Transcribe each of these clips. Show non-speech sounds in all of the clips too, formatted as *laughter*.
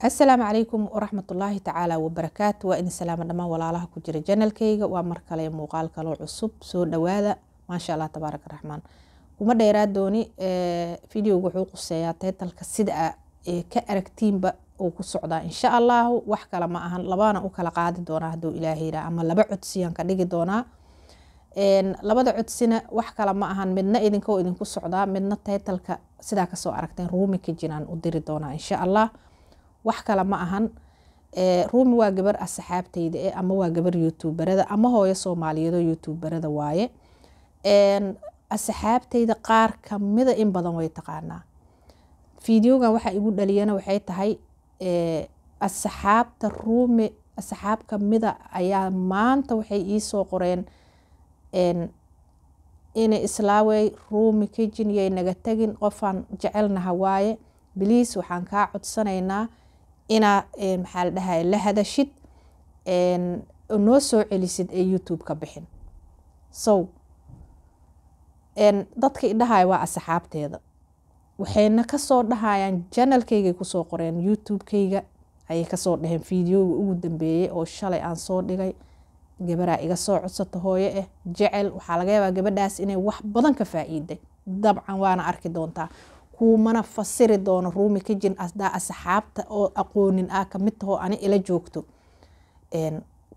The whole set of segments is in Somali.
asalaamu calaykum waraxmatullaahi tacaala wabarakaatu waa in salaamo dhammaan walaalaha ku jira janalkayga waa mar kale muuqaal kaloo cusub soo dhawaada maasha allah tabaaraka raxmaan kuma dheeraa dooni videoga wuxuu quseeyaa taytalka sida ka aragtiinba uu ku socdaa insha allahu wax kale ma ahan labana u kala qaadi doonaa haduu ilaahayraa ama laba codsiyaan ka dhigi doonaa labada codsina wax kale ma ahan midna idinko idinku socdaa midna taytalka sidaa kasoo aragteen ruumi ka jiraan u diri doonaa insha allah wax kale ma ahan eh, ruumi waa gabar asaxaabteyda e eh, ama waa gabar youtuubarada ama hooyo soomaaliyeedoo youtuubarada waaye asaxaabteyda qaar kamida in badan way taqaanaa fideogan waxaa igu dhaliyana waxay tahay eh, asaxaabta ruumi asaxaab kamida ayaa maanta waxay iisoo qoreen inay islaawey ruumi kejin yay naga tagin qofaan jecelnaha waaye biliis waxaan kaa codsanaynaa inaa maxaa la hadashid noo soo celisid ee youtube ka bixin sow dadka idhahaaya waa asxaabteeda waxayna kasoo dhahayaan janalkaygay kusoo qoreen youtube-kayga ayay kasoo dhaheen fideoga ugu dambeeyey oo shalay aan soo dhigay gabaraa iga soo codsato hooyo eh jecel waxaa laga yaabaa gabadhaas inay wax badan ka faa'iiday dabcan waana arki doontaa kumana fasiri doono ruumi kajin asdaa asxaabta oo aqoonin ah kamid tahoo ani ila joogto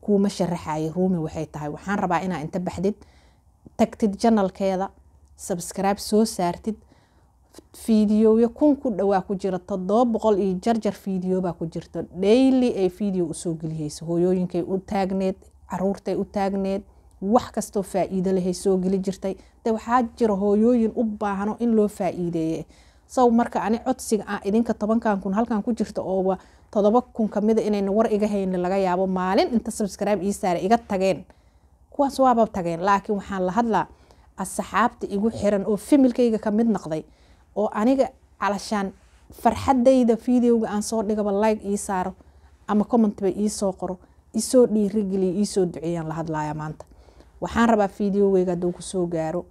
kuuma sharaxayo ruumi waxay tahay waxaan rabaa inaa inta baxdid tagtid janalkeeda sabskraibe soo saartid fiidiyoyo kun ku dhawaa ku jira toddoba boqol iyo jarjar fiidiyobaa ku jirta dhayli ay fiidiyo usoo gelihayso hooyooyinkay u taagneed caruurtay u taagneed wax kastoo faa-iido soo geli jirtay de waxaa jira hoyooyin u baahano in loo faaiideeye saw marka ani codsiga a ah idinka tobankan kun halkan ku jirta oo todoba kun kamida ah inayna war iga hayni laga yaabo maalin inta subscribe ii saare iga tageen kuwaas waaba tageen laakiin waxaan la hadlaa asxaabta igu xiran oo familkayga kamid noqday oo aniga calashaan farxadayda videoga aan soo dhigaba like ii saaro ama comment bay iisoo qoro isoo dhiirigeliya iisoo duceeyaan la hadlaya maanta waxaan rabaa videoweyga hadduu kusoo gaaro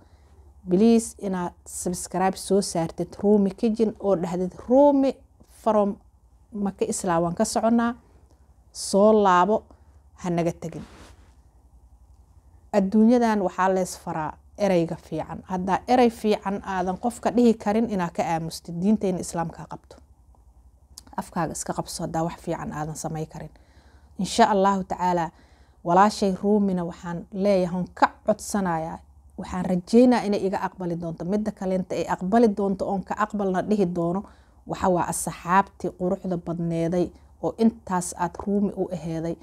bliis inaad subscribe soo saartid ruumi kijin oo dhahdid ruumi from maka islaa waan ka soconaa soo laabo ha naga tegin adduunyadan waxaa lees faraa ereyga fiican haddaa erey fiican aadan qofka dhihi karin inaa ka aamustid diinteyna islaamkaa qabto afkaaga iska qabso haddaa wax fiican aadan samay karin insha allahu tacaala walaashay ruumina waxaan leeyahan ka codsanayaa waxaan rajeynaa inay iga aqbali doonto midda kaleenta ay aqbali doonto oon ka aqbalna dhihi doono waxa waa asxaabtii quruxda badneeday oo intaas aad ruumi u aheeday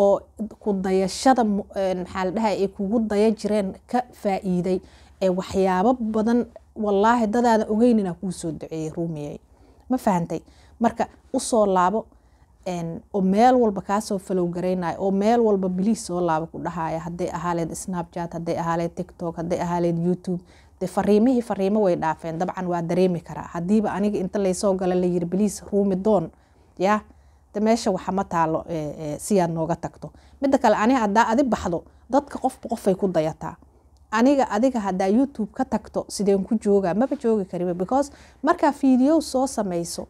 oo ku dayashada maxaa la dhahay ay kugu daya jireen ka faa'iiday ee waxyaabo badan wallaahi dadaada ogeynina kuu soo duceeyey ruumiyey ma fahantay marka usoo laabo oo meel walba kaasoo falowgaraynaya oo meel walba biliis soo laaba ku dhahaya haday ahaaleed snapchat haday ahaaleed tiktok haday ahaaleed youtube de fariimihii fariimo way dhaafeen dabcan waa dareemi karaa hadiiba aniga inta laysoo gala layiri biliis ruumi doon ya de meesha waxa ma taalo e, e, siyaad nooga tagto midda kale aniga hadaa adi baxdo dadka qofba qofay ku dayataa aniga adiga hadaa youtube ka tagto sideen ku jooga maba joogi kariba because markaa fiideo soo samayso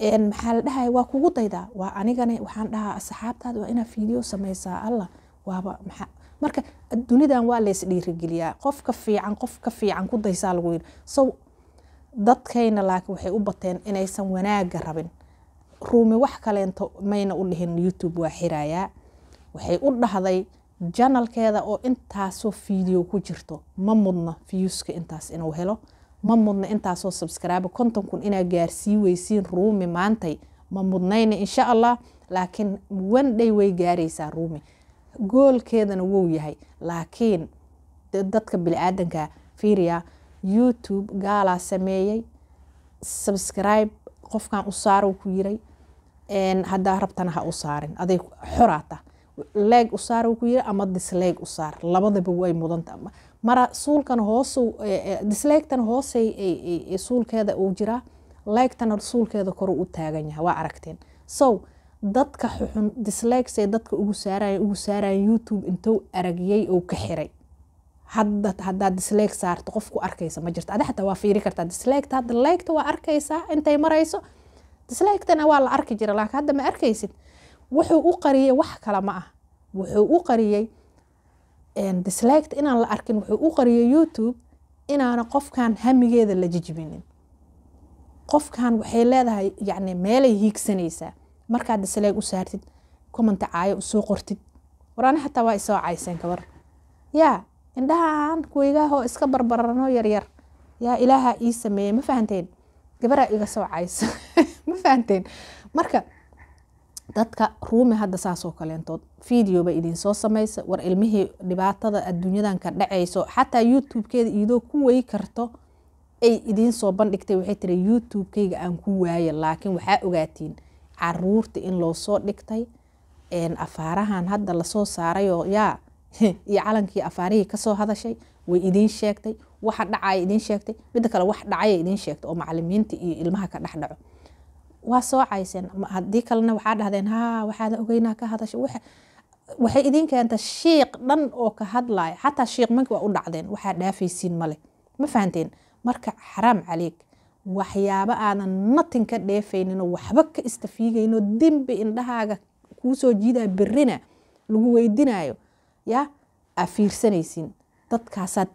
maxaa waa kugu daydaa waa anigana waxaan dhahaa asxaabtaada waa inaa fiideo samaysaa allah waaba maxaa marka dunidan waa lays dhiirigeliyaa qofka fiican qofka fiican ku daysaa lagu yidhi sow dadkayna laakiin waxay u bateen inaysan wanaaga rabin ruumi wax kaleento mayna u dhihin youtube waa xiraayaa waxay u dhahday janalkeeda oo intaasoo fiideo ku jirto ma mudna fiyuuska intaas inuu helo ma mudna intaasoo subscribe konton kun inaa gaarsii weysiin ruumi maantay ma mudnayna insha allah laakiin one way gaaraysaa ruumi goolkeedana wou yahay laakiin dadka bili-aadanka youtube gaalaa sameeyey subscribe qofkan u saaro ku yiray hadaa rabtana ha u saarin aday xoraata leeg u saaro ku yiri ama disleeg u saar labadaba way mudanta mara suulkan hoosu disleegtan hoosey suulkeeda uu jiraa leegtana suulkeeda kor u taagan yaha waa aragteen so dadka xuxun disleegsay dadka ugu saarayan ugu saarayan youtube intuu aragiyey oo ka xiray hadda haddaad disleeg saarto qof ku arkaysa ma jirto ada xataa waa fiiri kartaa disleegta hadda leegta waa arkaysaa intay marayso disleegtana waa la arki jira laakiin hadda ma arkaysid wuxuu u qariyey wax kale ma ah wuxuu u qariyey disliked inaan la arkin wuxuu u qariyay youtube inaana qofkan hamigeeda la jijbinin qofkan waxay leedahay yani meelay hiigsanaysaa markaad disleeg u saartid komanta caayo usoo qortid warani xataa waa isoo cayseen gabar yaa indhahaan kuweygaahoo iska barbarano yaryar yaa ilaaha ii sameeyey ma fahanteen gabaraa iga soo cayso *laughs* ma fahanteen marka dadka ruumi hadda saasoo kaleentood videoba idinsoo samaysa war ilmihii dhibaatada adduunyadan ka dhacayso xataa youtubekeeda iyadoo ku wey karto ay idiinsoo bandhigtay waxay tiri youtubekayga aan ku waayo laakiin waxaa ogaatiin caruurta in loo soo dhigtay afaarahan hadda lasoo saarayoo yaa *laughs* iyo calankii afaarihii kasoo hadashay way idiin sheegtay waxa dhacaya idiin sheegtay midda kale wax dhacaya idiin sheegtay oo macalimiinta iyo ilmaha ka dhexdhaco waa soocayseen hadii kalena waxaa dhahdeen ha waxaada ogeynaa ka hadasha waxay idiin keenta shiiq dhan oo ka hadlaya xataa shiiq manki waa u dhacdeen waxaa dhaafaysiin male ma fahanteen marka xaraam caleeg waxyaabo aanan natin ka dheefayninoo waxba ka istafiigayno dimbi indhahaaga kuusoo jiidaa berina lagu weydinayo yaa aa fiirsanaysiin dadkaasaad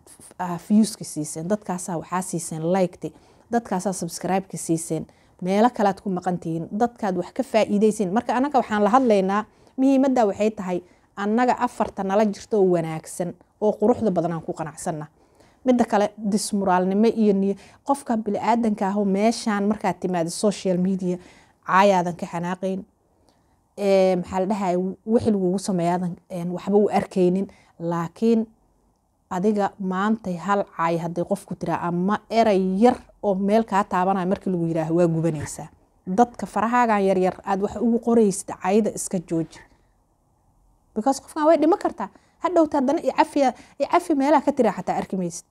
fiuska siiseen dadkaasaa waxaa siiseen liketi dadkaasaa subscribeka siiseen meelo kalead ku maqantihiin dadkaad wax ka faa'iidaysin marka annaga waxaan la hadlaynaa muhiimadda waxay tahay annaga afarta nala jirto oo wanaagsan oo quruxda badanaan ku qanacsanna midda kale dismuraalnimo iyo qofka bili-aadanka aho meeshaan markaad timaada social media caayaadan ka xanaaqayn maxaa la dhahay wixi lagugu sameeyaadan waxba u arkaynin laakiin adiga maantay hal caay haday qofku tiraa ama eray yar oo meel kaa taabanaya markii lagu yiraah waa gubanaysaa dadka farahaagan yaryar aad wax ugu qoraysid cayda iska jooji because qofkan way dhiman kartaa hadhowta haddana cafi meelaha ka tira xataa arki maysid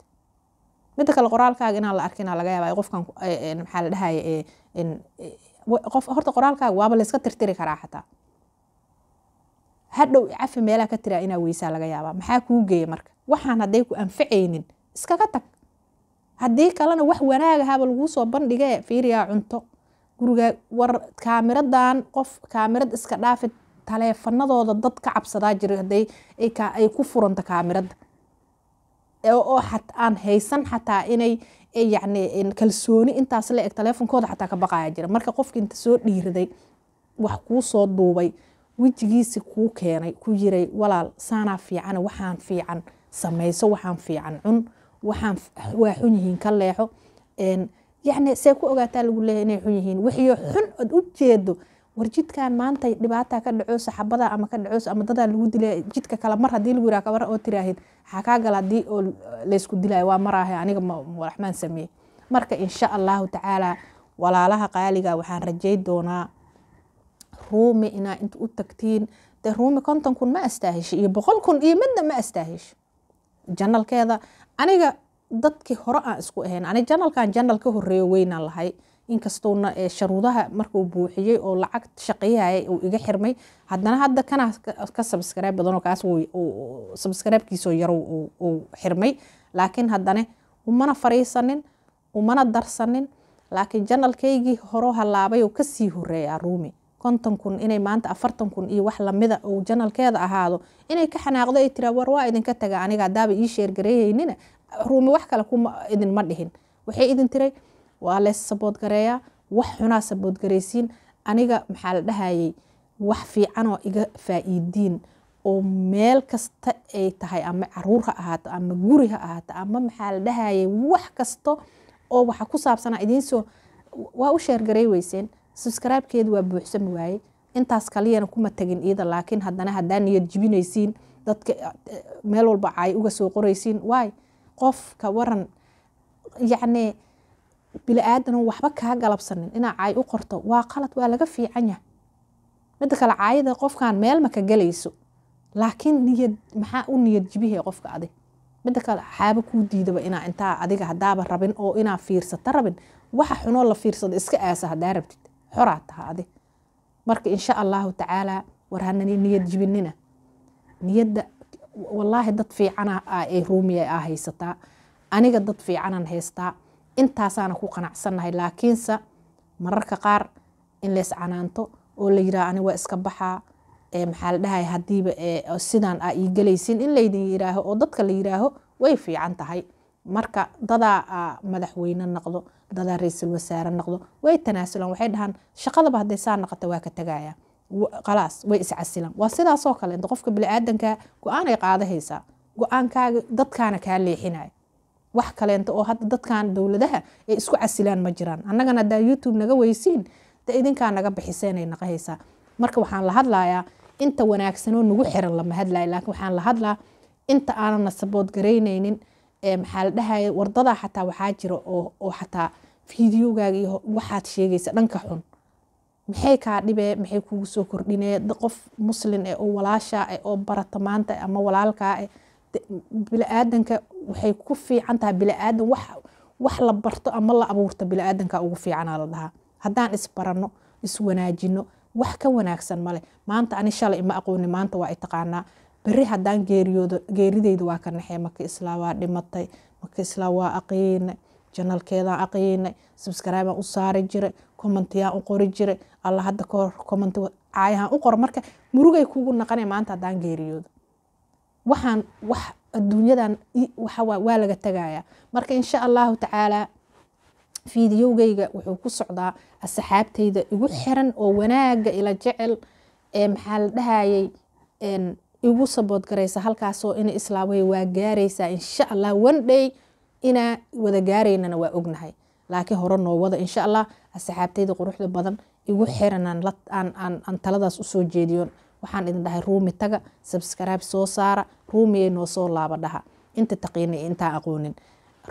midda kale qoraalkaaga inaan la arkin laga yaaba qofkan maxaa la dhahaya horta qoraalkaaga waaba layska tirtiri karaa xataa hadhow cafi meelaha ka tiraa inaa weysaa laga yaabaa maxaa kuu geeya marka waxaan hadday ku anfacaynin iskaga tag haddii kalena wax wanaagahaaba laguu soo bandhigee fiiriyaa cunto guriga war kaamiradan qof kaamirad iska dhaafi taleefanadooda dad ka cabsadaa jira haday ay ku furanta kaamirada oo xat aan haysan xataa inay yani kalsooni intaas la eg taleefonkooda xataa ka baqaya jira marka qofki inta soo dhiiriday wax kuu soo duubay wejigiisi kuu keenay ku yiray walaal saanaa fiican waxaan fiican samayso waxaan fiican cun waxaan waa xun yihiin ka leexo yacni see ku ogaataa lagu leeyahy inay xun yihiin wixiyo xun ood u jeedo war jidkan maanta dhibaataa ka dhaco saxaabada ama ka dhaco ama dadaa lagu dilay jidka kale mar hadii lagu yiraha kabara oo tiraahid waxaa kaa gala hadii oo laysku dilayo waa maraahe aniga maraxmaan sameeyey marka insha allahu tacaala walaalaha qaaliga waxaan rajay doonaa ruumi inaa inta u tagtiin dee ruumi konton kun ma astaahisho iyo boqol kun iyo midna ma astaahisho janalkeeda aniga dadkii hore aan isku ahayn ani janalkan janal ka horeeyo weynaan lahay inkastuuna sharuudaha markuu buuxiyey oo lacag shaqayayay uu iga xirmay haddana hadda kana ka sabskrayb badanoo kaas sabskaraybkiisoo yaro uu xirmay laakiin haddane umana fariisanin umana darsanin laakiin janalkaygii horo halaabay oo kasii horeeya ruumi konton kun inay maanta afartan kun iyo wax lamida ah uu janalkeeda ahaado inay ka xanaaqdo ay tiraa war waa idinka taga aniga hadaaba ii sheergareeyaynina ruumi wax kale kuma idinma dhihin waxay idin tiray waa leys saboodgareeyaa wax xunaa saboodgaraysiin aniga maxaa la dhahayay wax fiicanoo iga faa-iidiin oo meel kasta ay tahay ama caruur ha ahaato ama guri ha ahaato ama maxaa la dhahayay wax kasta oo waxa ku saabsanaa idiinsoo waa u sheergarey weyseen subscribe-keed waa buuxsami waaye intaas kaliyana kuma tagin iida laakiin hadana hadaa niyad jibinaysiin dadka eh, meel walba caay uga soo qoraysiin waay qofka waran yacnii bili aadanuun waxba kaa galabsanin inaa caay u qorto waa qalad waa laga fiicanya midda kale caayada qofkan meelma ka galayso laakiin niyad maxaa u niyad jibihe qofka adig midda kale xaabo kuu diidaba inaa intaa adiga hadaaba rabin oo inaa fiirsata rabin waxa xunoo la fiirsado iska aasa hadaa rabtid xoraa tahaa adi marka insha allaahu tacaala war hanani niyad jibinina niyadda walaahi dad fiicana ah ee ruumiya aa ah haysataa aniga dad fiicanan haystaa intaasaana ku qanacsannahay laakiinse mararka qaar in lays canaanto oo la yiraha ani waa iska baxaa maxaa la dhahay hadiiba sidaan aa ah ii gelaysin in laydin yiraaho oo dadka la yiraaho way fiican tahay marka dadaa madaxweyne noqdo dadaa ra-iisul wasaare noqdo way tanaasulaan waxay dhahaan shaqadaba hadday saa noqota waa ka tagaya khalaas way iscasilaan waa sidaasoo kale qofka biniaadanka go-aanay qaadahaysaa go-aankaaga dadkaana kaa leexinaya wax kaleenta oo hadda dadkan dowladaha ay isku casilaan ma jiraan annagana hadaa youtube naga weysiin de idinkaa naga bixiseenay naqahaysaa marka waxaan la hadlayaa inta wanaagsanoo nagu xiran lama hadlayo laakiin waxaan la hadlaa inta aanan nasabood maxaa la dhahaya wardadaa xataa waxaa jira oo xataa videogaagii waxaad sheegaysa dhanka xun maxay kaa dhibee maxay kugu soo kordhinee qof muslin eh oo walaashaa eh oo barata maanta ama walaalkaa eh bili waxay ku fiican tahay bili wax wax la barto ama la abuurto bili ugu fiicanaa la dhahaa haddaan isbarano iswanaajino wax ka wanaagsan male maanta ani shalay ima aqooni maanta waa i taqaanaa beri hadaan geeriyoodo geerideyda waa ka naxee marka islaa waa dhimatay marka islaa waa aqyaynay janalkeedaan aqyaynay subscribean u saari jiray commentiyaan u qori jiray alla hadda kahor comment caayahan u qor marka murugay kugu naqanay maanta hadaan geeriyoodo waxaan wax adduunyadan waxawaa waa laga tagayaa marka insha allahu tacaalaa fiidiyowgeyga wuxuu ku socdaa asxaabtayda igu xiran oo wanaaga ila jecel ee maxaa la dhahayay igu saboodgaraysa halkaasoo ina islaamay waa gaaraysaa insha allah wandhay inaa wada gaaraynana waa ognahay laakiin hore noo wada insha allah asxaabtayda quruxda badan igu xiran aan taladaas usoo jeediyoon waxaan idin dhahay ruumi taga sabskaraab soo saara ruumiyay noo soo laaba dhaha inta taqiina intaa aqoonin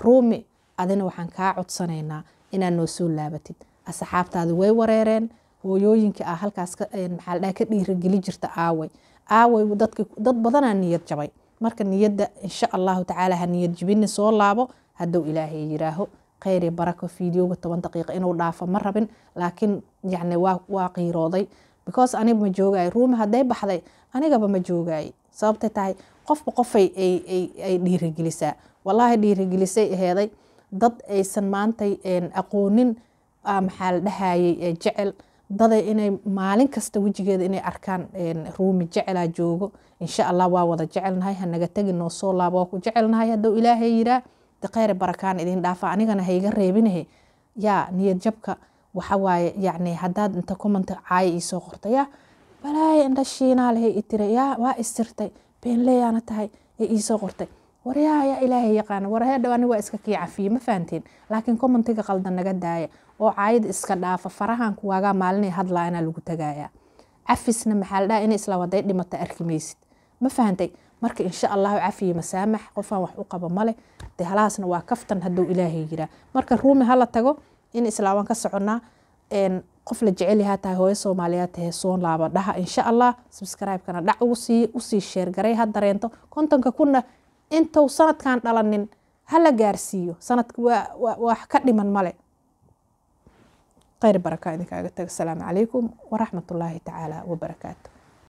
ruumi adina waxaan kaa codsanaynaa inaad noo soo laabatid asxaabtaadi way wareereen hooyooyinka ah halkaas eh, maxaa ka dhiirageli jirta aaway aaway dad badanaa niyad jabay marka niyada insha allahu tacaala ha niyad jibini soo laabo haddou ilaahay yiraaho kheyri barako fideoga toban daqiiqa inuu dhaafo ma rabin laakiin yacni waa qiirooday because aniga ma joogaayo ruumi hadday baxday anigaba ma joogaayo sababtay tahay qofba qofay ay dhiirigelisaa walaahi dhiirigelisay aheeday dad aysan maantay aqoonin ah, maxaa la dhahayay jecel daday inay maalin kasta wejigeeda inay arkaan ruumi jecelaa joogo insha allah waa wada jecelnahay hanaga tegi noo soo laaba waa ku jecelnahay haddou ilaahay yiraa de barakaan idin dhaafa anigana hayga reebinahe yaa niyad jabka waxawaaye yacni haddaad inta kumanta caaya iisoo qorta yaa balaaye indhashiinaa lehe itire yaa waa istirtay been leeyaana tahay ee iisoo qortay waryaa ayaa ilaahay yaqaana warhee dhawani waa iska kii cafiye ma fahanteen laakiin commentiga qaldan naga daaya oo caayada iska dhaafa farahan kuwaagaa maalinay hadlaana lagu tagayaa cafisna maxaa la dhaha inay isla dhimata arki maysid ma fahantay marka insha allahu cafiye masaamax qofaan wax u qaba male de halahaasna waa kaftan hadduu ilaahay yiraa marka ruumi hala tago in islaawaan ka soconaa qof la jecelyahaa tahay hooyo soomaaliyaad tahe soo laaba dhaha insha allah subscribe-kana dhac usii sheergaray ha dareento kontonka kuna intuu sanadkan dhalanin hala gaarsiiyo sanad wax ka dhiman male khayr baraka idinkaaga taga asalaamu calaykum waraxmat ullaahi tacaala wabarakaatu